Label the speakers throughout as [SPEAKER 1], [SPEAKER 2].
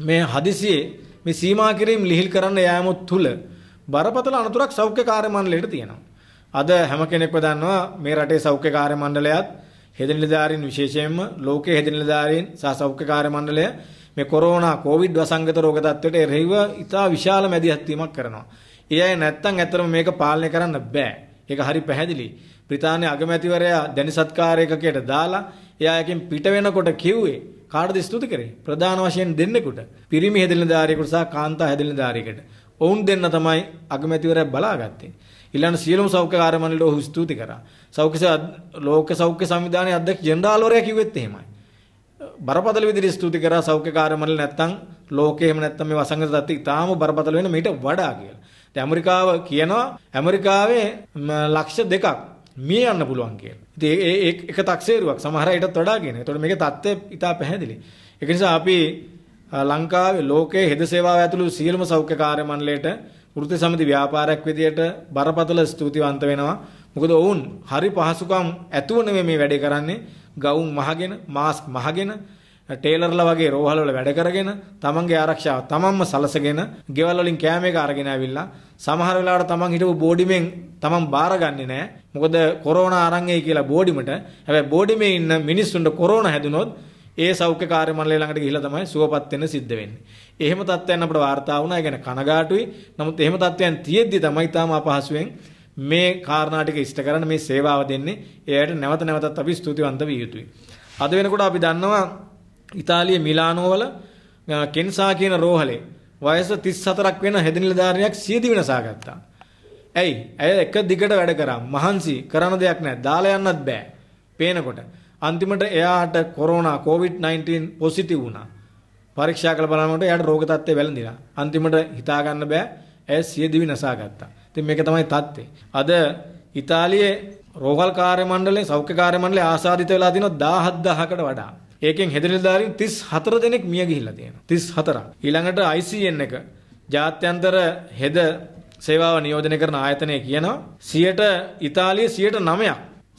[SPEAKER 1] මේ හදිසියේ මේ සීමා කිරීම ලිහිල් කරන්න යෑම තුළ බරපතල අනතුරක් සෞඛ්‍ය කාර්ය මණ්ඩලයට තියෙනවා. අද හැම කෙනෙක්ම දන්නවා මේ රටේ සෞඛ්‍ය කාර්ය මණ්ඩලයත් හෙද නිලධාරීන් විශේෂයෙන්ම ලෝකයේ හෙද නිලධාරීන් සහ සෞඛ්‍ය කාර්ය මණ්ඩලය මේ කොරෝනා කොවිඩ් වසංගත රෝග තත්ත්වයට එරෙහිව ඉතා විශාල මැදිහත් වීමක් කරනවා. ඒ අය නැත්තම් ඇත්තටම මේක පාලනය කරන්න බෑ. ඒක හරි පැහැදිලි. බ්‍රිතාන්‍ය අගමැතිවරයා දැනි සත්කාරයකකයට දාලා එයායකින් පිට වෙනකොට කිව්වේ කාටද ස්තුති කරේ? ප්‍රධාන වශයෙන් දෙන්නෙකුට. පිරිමි හැදිරිලාදාරියෙකුට සහ කාන්තා හැදිරිලාදාරියෙකුට. ඔවුන් දෙන්න තමයි අගමැතිවරයා බලාගත්තේ. ඊළඟ සියලුම සෞඛ්‍ය කාර්යමණ්ඩලය ඔහු ස්තුති කරා. සෞඛ්‍ය ලෝක සෞඛ්‍ය සංවිධානයේ අධ්‍යක්ෂ ජෙනරාල්වරයා කිව්වෙත් එහෙමයි. බරපතල විදිහට ස්තුති කරා සෞඛ්‍ය කාර්යමණ්ඩල නැත්තම් ලෝකේ එහෙම නැත්තම් මේ වසංගත තත්ත්වය ඉතාම බරපතල වෙන මීට වඩා කියලා. දැන් ඇමරිකාව කියනවා ඇමරිකාවේ ලක්ෂ දෙකක් මිය යන්න පුළුවන් කියලා. ඉතින් ඒ එක තක්සේරුවක් සමහර අයටත් වඩා කියන. ඒතකොට මේකේ தත්ත්වය ඉතා පැහැදිලි. ඒක නිසා අපි ලංකාවේ ලෝකයේ හෙද සේවාව ඇතුළු සියලුම සෞඛ්‍ය කාර්ය මණ්ඩලයට වෘත්ති සමිති ව්‍යාපාරයක් විදියට බරපතල ස්තුතිවන්ත වෙනවා. මොකද ඔවුන් හරි පහසුකම් ඇතුව නෙමෙයි මේ වැඩේ කරන්නේ. ගවුම් මහගෙන, මාස්ක් මහගෙන, ටේලර්ලා වගේ රෝහල් වල වැඩ කරගෙන, තමන්ගේ ආරක්ෂාව තමන්ම සලසගෙන, ගෙවල් වලින් කෑම එක අරගෙන ආවිල්ලා සමහර වෙලාවට තමන් හිටපු බෝඩිමෙන් තමන් බාරගන්නේ නැහැ. මොකද කොරෝනා ආරංගිය කියලා බෝඩිමට. හැබැයි බෝඩිමේ ඉන්න මිනිස්සුන්ට කොරෝනා හැදුනොත් ඒ සෞඛ්‍ය කාර්ය මණ්ඩලය ළඟට ගිහිලා තමයි සුවපත් වෙන්න සිද්ධ වෙන්නේ. එහෙම තත්ත්වයන් අපිට වාර්තා වුණා. ඒ කියන්නේ කනගාටුයි. නමුත් එහෙම තත්ත්වයන් තියෙද්දි තමයි තාම අපහසුයෙන් මේ කාරණා ටික ඉෂ්ට කරන්න මේ සේවාව දෙන්නේ. එයාට නැවත නැවතත් අපි ස්තුතිවන්ත විය යුතුයි. අද වෙනකොට අපි දන්නවා ඉතාලියේ මිලානෝ වල කෙන්සා කියන රෝහලේ වයස 34ක් වෙන හෙදිනිලධාරියෙක් සියදි වෙනසා ගත්තා. ඇයි? ඇය එක දිගට වැඩ කරා. මහන්සි කරන දෙයක් නැහැ. දාලා යන්නත් බෑ. පේනකොට. අන්තිමට එයාට කොරෝනා COVID-19 පොසිටිව් වුණා. පරීක්ෂා කළ බලනකොට එයාට රෝග තත්ත්වය වැළඳිලා. අන්තිමට හිතා ගන්න බෑ. ඇය සියදි වෙනසා ගත්තා. ඉතින් මේක තමයි තත්ත්වය. අද ඉතාලියේ රෝහල් කාර්ය මණ්ඩලයේ සෞඛ්‍ය කාර්ය මණ්ඩලයේ ආසාදිත වෙලා තියෙනවා 17000කට වඩා. ඒකෙන් හෙදරිලදාරින් 34 දෙනෙක් මිය ගිහිල්ලා තියෙනවා. 34ක්. ඊළඟට ICN එක ජාත්‍යන්තර හෙද සේවාව නියෝජනය කරන ආයතනය කියනවා 100ට ඉතාලිය 109ක්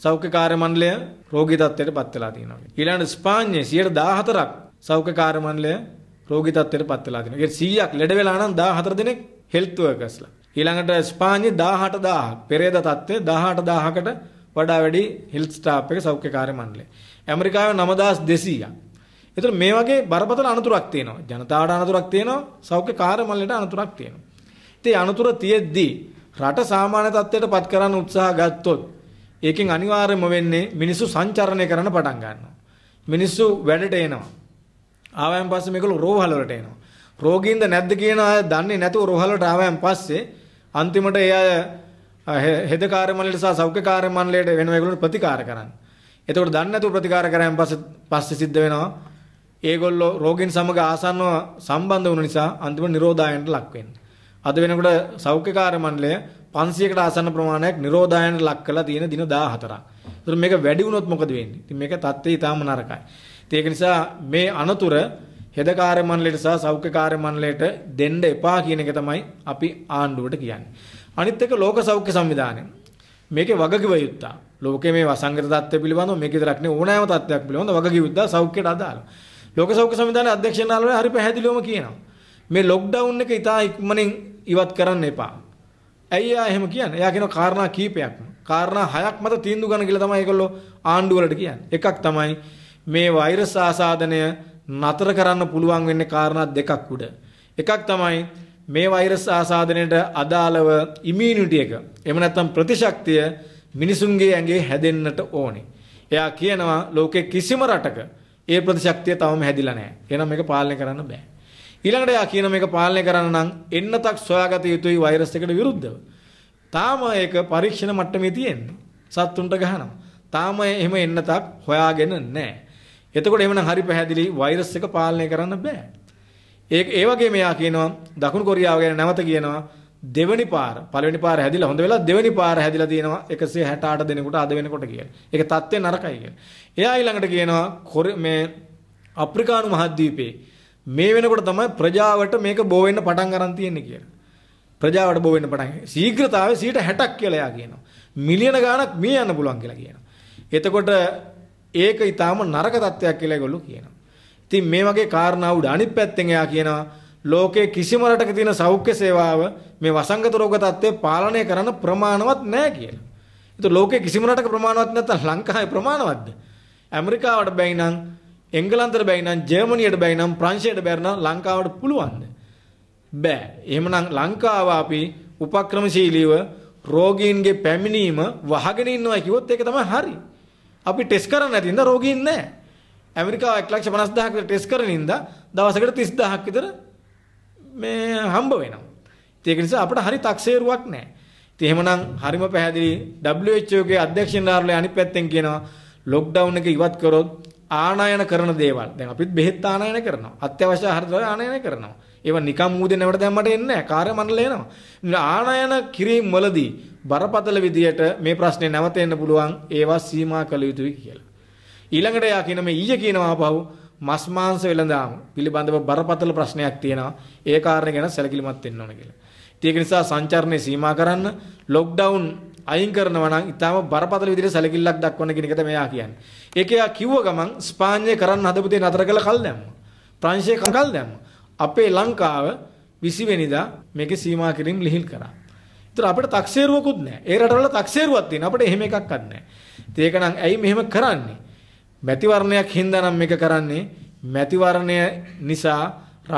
[SPEAKER 1] සෞඛ්‍ය කාර්ය මණ්ඩලය රෝගී තත්ත්වයට පත් වෙලා තියෙනවා. ඊළඟට ස්පාඤ්ඤේ 114ක් සෞඛ්‍ය කාර්ය මණ්ඩලය රෝගී තත්ත්වයට පත් වෙලා තියෙනවා. ඒ 100ක් ලෙඩ වෙලා නම් 14 දෙනෙක් හෙල්ත් වර්කර්ස්ලා. ඊළඟට ස්පාඤ්ඤේ 18000ක් පෙරේද තත්ත්වයේ 18000කට වඩා වැඩි හෙල්ත් ස්ටාෆ් එක සෞඛ්‍ය කාර්ය මණ්ඩලය. ඇමරිකාවේ 9200ක්. ඒතර මේ වගේ බරපතල අනතුරක් තියෙනවා. ජනතාවට අනතුරක් තියෙනවා, සෞඛ්‍ය කාර්යමලයට අනතුරක් තියෙනවා. ඉතින් අනතුර තියෙද්දී රට සාමාන්‍ය තත්ත්වයට පත් කරන්න උත්සාහ ගත්තොත් ඒකෙන් අනිවාර්යයෙන්ම වෙන්නේ මිනිස්සු සංචරණය කරන්න පටන් ගන්නවා. මිනිස්සු වැඩට එනවා. ආවයන් පස්සේ මේගොල්ලෝ රෝහල වලට එනවා. රෝගීන්ද නැද්ද කියන අය දන්නේ නැතුව රෝහල වලට ආවයන් පස්සේ අන්තිමට ඒ අය හෙද කාර්යමණ්ඩලයට සහ සෞඛ්‍ය කාර්යමණ්ඩලයට වෙන ඒගොල්ලෝ ප්‍රතිකාර කරන්නේ. එතකොට දන්නේ නැතුව ප්‍රතිකාර කරාන් පස්සේ පස්සේ සිද්ධ වෙනවා. ඒගොල්ලෝ රෝගීන් සමග ආසන්නව සම්බන්ධ වුණ නිසා අන්තිම නිරෝධායනට ලක් වෙන්නේ. අද වෙනකොට සෞඛ්‍යකාර මණ්ඩලය 500කට ආසන්න ප්‍රමාණයක් නිරෝධායනට ලක් කරලා තියෙන දින 14ක්. ඒතර මේක වැඩි වුණොත් මොකද වෙන්නේ? ඉතින් මේක තත්ත්වය ඊටාම නරකයි. ඉතින් ඒක නිසා මේ අනතුර හෙදකාර්ය මණ්ඩලයට සහ සෞඛ්‍යකාර්ය මණ්ඩලයට දෙන්න එපා කියන එක තමයි අපි ආණ්ඩුවට කියන්නේ. අනිත් එක ලෝක සෞඛ්‍ය සංවිධානය. මේකේ වගකිව යුත්තා. ලෝකයේ මේ වසංගත තත්ත්වය පිළිබඳව මේක විතරක් නෙවෙයි ඕනෑම තත්ත්වයක් පිළිබඳව වගකීමුදා සෞඛ්‍යයට අදාළ. ලෝක සෞඛ්‍ය සමිතියේ අධ්‍යක්ෂණාලය හරි පැහැදිලිවම කියනවා. මේ ලොක්ඩවුන් එක ඉතා ඉක්මනින් ඉවත් කරන්න එපා. ඇයි එයා එහෙම කියන්නේ? එයා කියන කාරණා කීපයක්ම. කාරණා හයක් මත තීන්දුව ගන්න කියලා තමයි ඒගොල්ලෝ ආණ්ඩුවලට කියන්නේ. එකක් තමයි මේ වෛරස් ආසාදනය නතර කරන්න පුළුවන් වෙන්නේ කාරණා දෙකක් උඩ. එකක් තමයි මේ වෛරස් ආසාදනයට අදාළව ඉමුනිටි එක. එහෙම නැත්නම් ප්‍රතිශක්තිය මිනිසුන්ගේ ඇඟේ හැදෙන්නට ඕනේ. එයා කියනවා ලෝකේ කිසිම රටක ඒ ප්‍රතිශක්තිය තවම හැදිලා නැහැ. එහෙනම් මේක පාලනය කරන්න බෑ. ඊළඟට එයා කියන මේක පාලනය කරන්න නම් එන්නතක් සොයාගත යුතුයි වෛරස් එකට විරුද්ධව. තාම ඒක පරීක්ෂණ මට්ටමේ තියෙන්නේ. සත්තුන්ට ගහනවා. තාම එහෙම එන්නතක් හොයාගෙන නැහැ. එතකොට එහෙමනම් හරි පැහැදිලි වෛරස් එක පාලනය කරන්න බෑ. ඒක ඒ වගේම එයා කියනවා දකුණු කොරියාව ගැන නැවත කියනවා දෙවනි පාර පළවෙනි පාර හැදිලා හොඳ වෙලා දෙවනි පාර හැදිලා තියෙනවා 168 දිනකට අද වෙනකොට කියලා. ඒක தත්ත්වේ නරකයි කියලා. එයා ඊළඟට කියනවා මේ අප්‍රිකානු මහද්වීපයේ මේ වෙනකොට තමයි ප්‍රජාවට මේක බෝ වෙන්න පටන් ගන්න තියෙන්නේ කියලා. ප්‍රජාවට බෝ වෙන්න පටන් ශීඝ්‍රතාවය 60ක් කියලා එයා කියනවා. මිලියන ගාණක් මිය යන්න පුළුවන් කියලා කියනවා. එතකොට ඒක ඊටාම නරක තත්ත්වයක් කියලා ඒගොල්ලෝ කියනවා. ඉතින් මේ වගේ කාරණා උඩ අනිත් පැත්තෙන් එයා කියනවා ලෝකයේ කිසිම රටක තියෙන සෞඛ්‍ය සේවාව මේ වසංගත රෝග තත්ත්වය පාලනය කරන ප්‍රමාණවත් නැහැ කියලා. ඒත් ලෝකයේ කිසිම රටක ප්‍රමාණවත් නැත්නම් ලංකාවේ ප්‍රමාණවත්ද? ඇමරිකාවට බැයි නම්, එංගලන්තයට බැයි නම්, ජර්මනියට බැයි නම්, ප්‍රංශයට බැරි නම් ලංකාවට පුළුවන්ද? බෑ. එහෙමනම් ලංකාව අපි උපක්‍රමශීලීව රෝගීන්ගේ පැමිණීම වහගෙන ඉන්නවා කිව්වොත් ඒක තමයි හරි. අපි ටෙස්ට් කරන්නේ නැතිනම් රෝගීන් නැහැ. ඇමරිකාව 1 ලක්ෂ 50000කට ටෙස්ට් කරනින්ද දවසකට 30000ක් විතර මේ හම්බ වෙනවා. ඒක නිසා අපිට හරි තක්සේරුවක් නැහැ. ඉතින් එහෙමනම් හරිම පැහැදිලි WHO ගේ අධ්‍යක්ෂ නිලධාරිලා අනිත් පැත්තෙන් කියනවා ලොක්ඩවුන් එක ඉවත් කරොත් ආනයන කරන දේවල්. දැන් අපිත් බෙහෙත් ආනයන කරනවා. අත්‍යවශ්‍ය ආහාර ද්‍රව්‍ය ආනයන කරනවා. ඒවා නිකම් මූදේ නැවට දැම්මට එන්නේ නැහැ. කාර්ය මණ්ඩලය එනවා. ආනයන කිරීම වලදී බරපතල විදියට මේ ප්‍රශ්නේ නැවත එන්න පුළුවන් ඒවා සීමා කළ යුතුයි කියලා. ඊළඟට යා කියන මේ ඊයේ කියනවා ආපහු මස් මාංශ වෙළඳාම පිළිබඳව බරපතල ප්‍රශ්නයක් තියෙනවා. ඒ කාරණේ ගැන සැලකිලිමත් වෙන්න ඕන කියලා. ඒක නිසා සංචාරණය සීමා කරන්න, ලොක්ඩවුන් අයින් කරනවා නම් ඊටාම බරපතල විදිහට සැලකිල්ලක් දක්වන්න කියන එක තමයි යා කියන්නේ. ඒකයා කිව්ව ගමන් ස්පාඤ්ඤේ කරන්න හදපු දේ නතර කළ කල් දැම්මා. ප්‍රංශයේ කල් දැම්මා. අපේ ලංකාව 20 වෙනිදා මේකේ සීමා කිරීම ලිහිල් කරා. ඒතර අපිට තක්සේරුවකුත් නැහැ. ඒ රටවල තක්සේරුවක් තියෙන අපිට එහෙම එකක්වත් නැහැ. ඒක නම් ඇයි මෙහෙම කරන්නේ? මැතිවරණයක් හින්දා නම් මේක කරන්නේ මැතිවරණය නිසා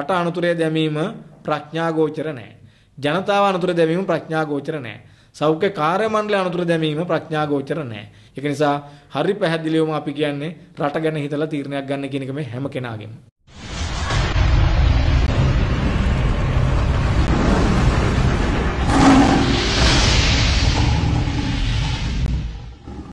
[SPEAKER 1] රට අනුතරය දැමීම ප්‍රඥාගෝචර නැහැ. ජනතාව අනුතර දැමීම ප්‍රඥාගෝචර නැහැ. සෞඛ්‍ය කාර්ය මණ්ඩලය අනුතර දැමීම ප්‍රඥාගෝචර නැහැ. ඒක නිසා හරි පැහැදිලිවම අපි කියන්නේ රට ගැන හිතලා තීරණයක් ගන්න කියන එක මේ හැම කෙනාගේම